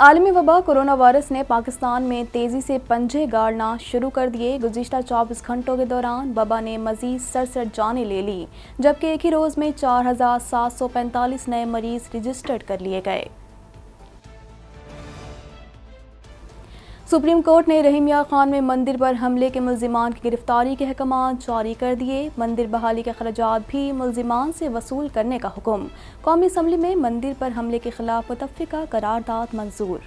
आलमी वबा corona virus ने पाकिस्तान में तेज़ी से पंजे गाड़ना शुरू कर दिए गुजशत चौबीस घंटों के दौरान वबा ने मजीद सड़सठ जानें ले ली जबकि एक ही रोज़ में चार हजार सात सौ पैंतालीस नए मरीज़ रजिस्टर्ड कर लिए गए सुप्रीम कोर्ट ने रहीमिया खान में मंदिर पर हमले के मुलजिमान की गिरफ्तारी के अहकाम जारी कर दिए मंदिर बहाली के अखराज भी मुलजिमान से वसूल करने का हुक्म कौमी असम्बली में मंदिर पर हमले के खिलाफ मुतफ़ा करारदाद मंजूर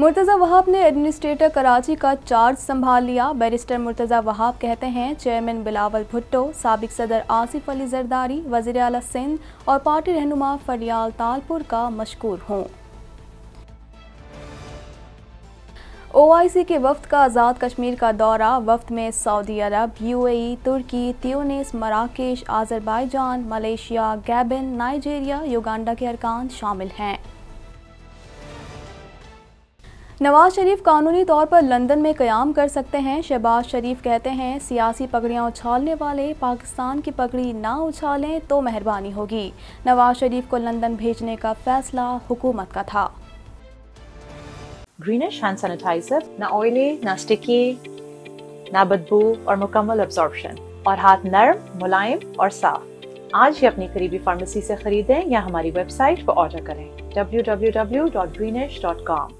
मुर्तज़ा वहाब ने एडमिनिस्ट्रेटर कराची का चार्ज संभाल लिया बैरिस्टर मुर्तज़ा वहाब कहते हैं चेयरमैन बिलावल भुट्टो सबक सदर आसिफ अली जरदारी वजीर अला सिंध और पार्टी रहनुमा फरियाल तालपुर का मशहूर हों ओआईसी के वफ्त का आज़ाद कश्मीर का दौरा वफ्त में Saudi Arab UAE, Turkey Tunis Marrakesh Azerbaijan Malaysia Gabon Nigeria Uganda के अरकान शामिल हैं नवाज शरीफ कानूनी तौर पर लंदन में क्याम कर सकते हैं शहबाज शरीफ कहते हैं सियासी पगड़ियाँ उछालने वाले पाकिस्तान की पगड़ी ना उछालें तो मेहरबानी होगी नवाज शरीफ को लंदन भेजने का फैसला हुकूमत का था greenish hand sanitizer na oily, na sticky, na बदबू or mukammal absorption और हाथ नरम मुलायम और साफ आज ही अपनी करीबी फार्मेसी से खरीदें या हमारी वेबसाइट पर ऑर्डर करें www.greenish.com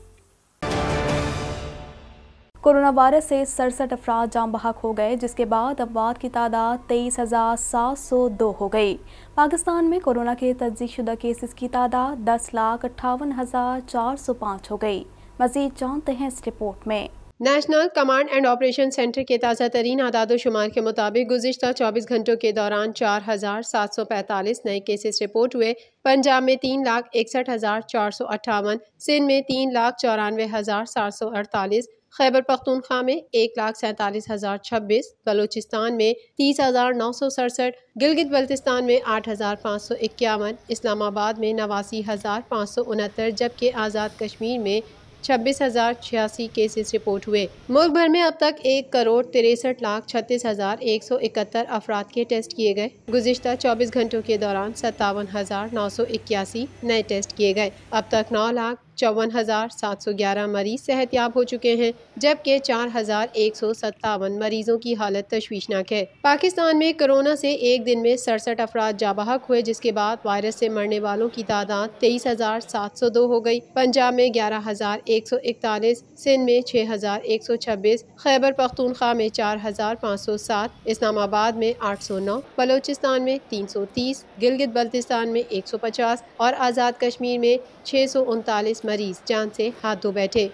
कोरोना वायरस से सड़सठ अफराद जाम बहक हो गए जिसके बाद अफवाद की तादाद तेईस हज़ार सात सौ दो हो गई पाकिस्तान में कोरोना के तस्दीक शुदा केसेस की तादाद दस लाख अट्ठावन हज़ार चार सौ पाँच हो गई मजीद जानते हैं इस रिपोर्ट में national command and operation centre के ताज़ा तरीन आदादोशुमार के मुताबिक गुजशत 24 घंटों के दौरान 4,745 नए केसेस रिपोर्ट हुए पंजाब में तीन लाख इकसठ हज़ार चार सौ अट्ठावन सिंध में तीन लाख चौरानवे हज़ार सात सौ अड़तालीस खैबर पख्तूनख्वा में एक लाख सैंतालीस हज़ार छब्बीस बलोचिस्तान में तीस हज़ार नौ सौ सड़सठ गिलगित बल्तिस्तान में आठ हज़ार पाँच सौ इक्यावन इस्लामाबाद में नवासी हज़ार पाँच सौ उनहत्तर जबकि आज़ाद कश्मीर में छब्बीस हजार छियासी केसेस रिपोर्ट हुए मुल्क भर में अब तक एक करोड़ तिरसठ लाख छत्तीस हजार एक सौ इकहत्तर अफराद के टेस्ट किए गए गुजशत चौबीस घंटों के दौरान सत्तावन हजार नौ सौ इक्यासी नए टेस्ट किए गए अब तक नौ लाख चौवन हज़ार सात सौ ग्यारह मरीज़ सेहत याब हो चुके हैं जबकि चार हज़ार एक सौ सत्तावन मरीज़ों की हालत तशवीशनाक है पाकिस्तान में कोरोना से एक दिन में सड़सठ अफराद जाबहक हुए जिसके बाद वायरस से मरने वालों की तादाद तेईस हज़ार सात सौ दो हो गई पंजाब में ग्यारह हज़ार एक सौ इकतालीस सिंध में छः हज़ार एक सौ छब्बीस खैबर पख्तूनख्वा में चार हज़ार पाँच सौ सात इस्लामाबाद में आठ सौ नौ बलोचिस्तान में तीन सौ तीस गिलगित बल्तिस्तान में एक सौ पचास और आज़ाद कश्मीर में छः सौ उनतालीस मरीज जान से हाथ धो बैठे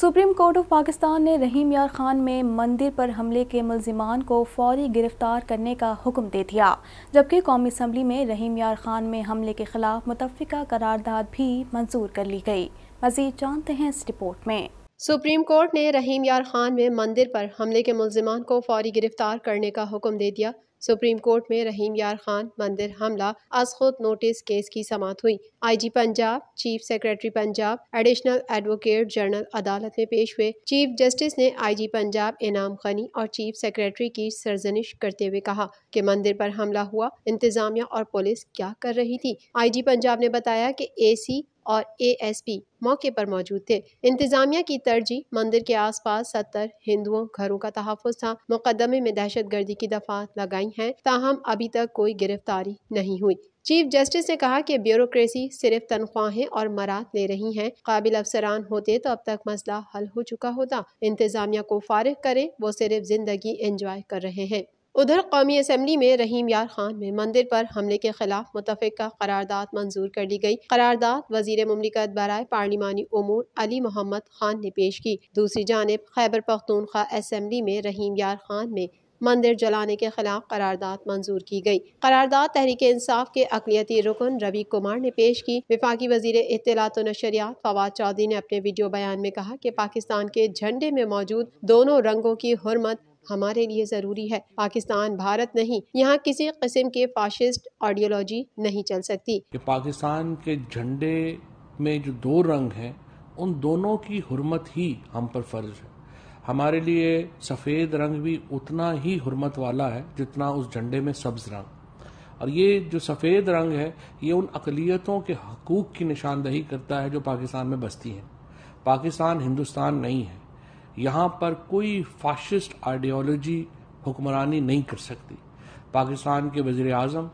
सुप्रीम कोर्ट ऑफ पाकिस्तान ने रहीम यार खान में मंदिर पर हमले के मुलजिमान को फौरी गिरफ्तार करने का हुक्म दे दिया जबकि कौमी असम्बली में रहीम यार खान में हमले के खिलाफ मुतफ़ा करारदाद भी मंजूर कर ली गई मजीद जानते हैं इस रिपोर्ट में सुप्रीम कोर्ट ने रहीम यार खान में मंदिर पर हमले के मुलजिमान को फौरी गिरफ्तार करने का हुक्म दे दिया सुप्रीम कोर्ट में रहीम यार खान मंदिर हमला खुद नोटिस केस की समाप्त हुई IG Punjab chief secretary Punjab additional advocate general अदालत में पेश हुए चीफ जस्टिस ने आईजी पंजाब इनाम खनी और चीफ सेक्रेटरी की सरजनिश करते हुए कहा कि मंदिर पर हमला हुआ इंतजामिया और पुलिस क्या कर रही थी आईजी पंजाब ने बताया कि एसी और एएसपी मौके पर मौजूद थे इंतजामिया की तरजीह मंदिर के आसपास सत्तर हिंदुओं घरों का तहफ़ था मुकदमे में दहशत गर्दी की दफा लगाई है ताहम अभी तक कोई गिरफ्तारी नहीं हुई चीफ जस्टिस ने कहा कि ब्यूरोक्रेसी सिर्फ तनख्वाहें और मरात ले रही हैं काबिल अफसरान होते तो अब तक मसला हल हो चुका होता इंतजामिया को फारिग करें वो सिर्फ जिंदगी एंजॉय कर रहे हैं उधर कौमी असम्बली में रहीम यार खान में मंदिर पर हमले के खिलाफ का करारदाद मंजूर कर ली गई करारदाद वजीर ममलिकत बरए पार्लिमानी उमूर अली मोहम्मद खान ने पेश की दूसरी जानब खैबर पख्तूनखा असम्बली में रहीम यार खान में मंदिर जलाने के खिलाफ करारदाद मंजूर की गई करारदाद तहरीक इंसाफ के अकलीती रुकन रवि कुमार ने पेश की विफाकी वजीर इतलात नशरियात फवाद चौधरी ने अपने वीडियो बयान में कहा कि पाकिस्तान के झंडे में मौजूद दोनों रंगों की हरमत हमारे लिए ज़रूरी है पाकिस्तान भारत नहीं यहाँ किसी किस्म के फाशिस्ट आइडियोलॉजी नहीं चल सकती कि पाकिस्तान के झंडे में जो दो रंग हैं उन दोनों की हरमत ही हम पर फर्ज है हमारे लिए सफ़ेद रंग भी उतना ही हरमत वाला है जितना उस झंडे में सब्ज रंग और ये जो सफ़ेद रंग है ये उन अकलीतों के हकूक़ की निशानदही करता है जो पाकिस्तान में बसती हैं पाकिस्तान हिंदुस्तान नहीं है यहाँ पर कोई फाशिस्ट आइडियोलॉजी हुक्मरानी नहीं कर सकती पाकिस्तान के वज़र अजम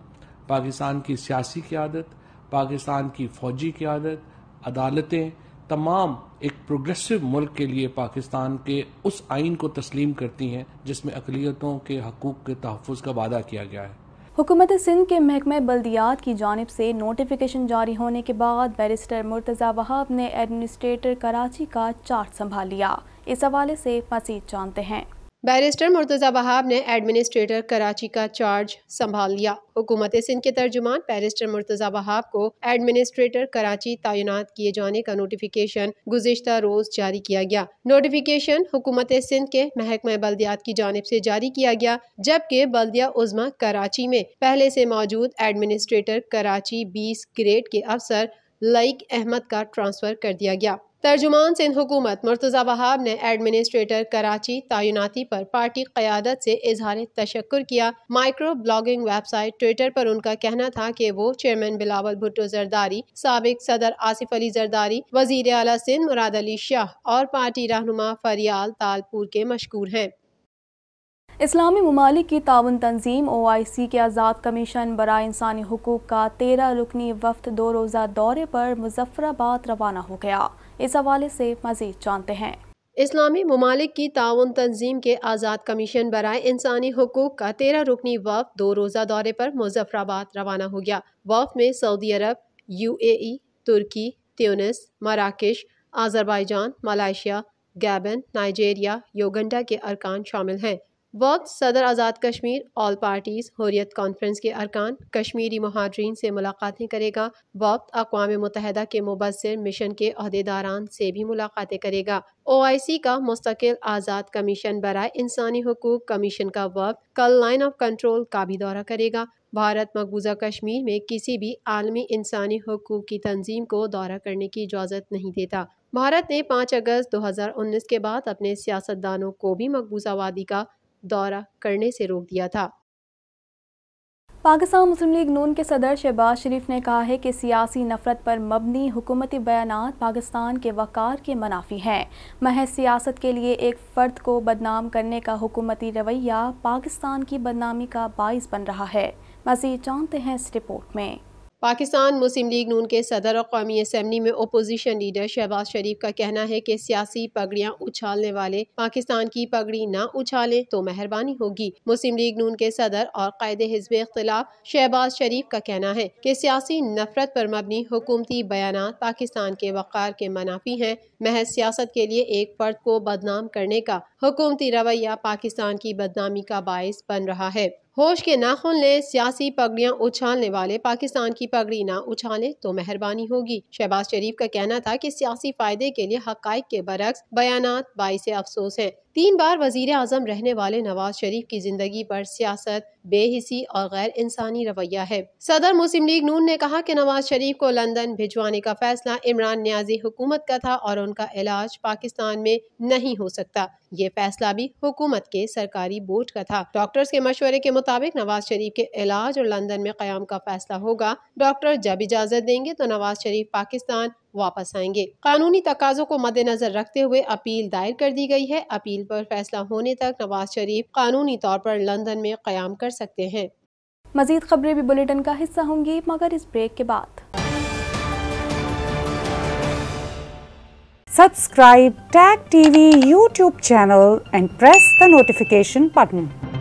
पाकिस्तान की सियासी क्यादत पाकिस्तान की फ़ौजी क्यादत अदालतें तमाम एक प्रोग्रेसिव मुल्क के लिए पाकिस्तान के उस आइन को तस्लीम करती हैं जिसमें अकलीतों के हकूक़ के तहफ़ का वादा किया गया है हुकूमत सिंध के महकमे बल्दियात की जानब से नोटिफिकेशन जारी होने के बाद बैरिस्टर मुर्तज़ा वहाब ने एडमिनिस्ट्रेटर कराची का चार्ज संभाल लिया इस हवाले से मजीद जानते हैं बैरिस्टर मुर्तज़ा वहाब ने एडमिनिस्ट्रेटर कराची का चार्ज संभाल लिया हुकूमत सिंध के तर्जुमान बैरिस्टर मुर्तज़ा वहाब को एडमिनिस्ट्रेटर कराची तैनात किए जाने का नोटिफिकेशन गुजशत रोज़ जारी किया गया नोटिफिकेशन हुकूमत सिंध के महकमा बल्दियात की जानब ऐसी जारी किया गया जबकि बल्दिया उजमा कराची में पहले ऐसी मौजूद एडमिनिस्ट्रेटर कराची बीस ग्रेड के अफसर लईक अहमद का ट्रांसफ़र कर दिया गया तर्जुमान सिंध हुकूमत मुर्तज़ा वहाब ने एडमिनिस्ट्रेटर कराची तयनती पर पार्टी क़्यादत से इजहार तशक्र किया माइक्रो ब्लॉगिंग वेबसाइट ट्विटर पर उनका कहना था कि वो चेयरमैन बिलावल भुट्टो जरदारी सबक सदर आसिफ अली जरदारी वजीर अला सिंध मुराद अली शाह और पार्टी रहनुमा फरियाल तालपुर के मशहूर हैं इस्लामी ममालिक की ताउन तंजीम ओ आई सी के आज़ाद कमीशन बरा इंसानी हकूक़ का तेरह रुकनी वफ्त दो रोज़ा दौरे पर मुजफ्फराबाद रवाना हो गया इस हवाले से मजीद जानते हैं इस्लामी ममालिक की ताउन तंजीम के आज़ाद कमीशन बरए इंसानी हकूक़ का तेरह रुकनी वफ दो रोज़ा दौरे पर मुजफ्फराबाद रवाना हो गया वफ में Saudi Arab U A Turkey Tunis Marrakesh Azerbaijan Malaysia Gabon Nigeria Uganda के अरकान शामिल हैं वक्त सदर Azad Kashmir all parties Hurriyat conference के अरकान कश्मीरी महाजरीन से मुलाकातें करेगा वक्त अकवा मुतहदा के मुबसर मिशन के अहदेदारान से भी मुलाकातें करेगा ओ आई सी का मुस्तकिल आज़ाद कमीशन बरए इंसानी हकूक कमीशन का वक्त कल लाइन ऑफ कंट्रोल का भी दौरा करेगा भारत मकबूजा कश्मीर में किसी भी आलमी इंसानी हकूक की तंजीम को दौरा करने की इजाज़त नहीं देता भारत ने पाँच अगस्त दो हज़ार उन्नीस के बाद अपने सियासतदानों को भी मकबूजा वादी का दौरा करने से रोक दिया था पाकिस्तान मुस्लिम लीग नून के सदर शहबाज शरीफ ने कहा है कि सियासी नफरत पर मबनी हुकूमती बयान पाकिस्तान के वक़ार के मनाफी हैं महज सियासत के लिए एक फ़र्द को बदनाम करने का हुकूमती रवैया पाकिस्तान की बदनामी का बायस बन रहा है मज़ीद जानते हैं इस रिपोर्ट में पाकिस्तान मुस्लिम लीग नून के सदर और कौमी असम्बली में अपोजिशन लीडर शहबाज शरीफ का कहना है कि सियासी पगड़ियाँ उछालने वाले पाकिस्तान की पगड़ी ना उछालें तो मेहरबानी होगी मुस्लिम लीग नून के सदर और कायद हिजब इख्तलाफ शहबाज शरीफ का कहना है कि सियासी नफरत पर मबनी हुकूमती बयान पाकिस्तान के वक़ार के मनाफी हैं महज सियासत के लिए एक फर्द को बदनाम करने का हुकूमती रवैया पाकिस्तान की बदनामी का बायस बन रहा है होश के नाखून लें सियासी पगड़ियां उछालने वाले पाकिस्तान की पगड़ी ना उछालें तो मेहरबानी होगी शहबाज शरीफ का कहना था कि सियासी फायदे के लिए हक के बरक्स बयान बाईस अफसोस है तीन बार वजीर अजम रहने वाले नवाज शरीफ की जिंदगी पर सियासत बेहिसी और गैर इंसानी रवैया है सदर मुस्लिम लीग नून ने कहा कि नवाज शरीफ को लंदन भिजवाने का फैसला इमरान न्याजी हुकूमत का था और उनका इलाज पाकिस्तान में नहीं हो सकता ये फैसला भी हुकूमत के सरकारी बोर्ड का था डॉक्टर्स के मशवरे के मुताबिक नवाज शरीफ के इलाज और लंदन में क्याम का फैसला होगा डॉक्टर जब इजाजत देंगे तो नवाज शरीफ पाकिस्तान वापस आएंगे कानूनी तकाजों को मद्देनजर रखते हुए अपील दायर कर दी गई है अपील पर फैसला होने तक नवाज शरीफ कानूनी तौर पर लंदन में क्याम कर सकते हैं मजीद खबरें भी बुलेटिन का हिस्सा होंगी मगर इस ब्रेक के बाद subscribe tag TV YouTube channel and press the notification button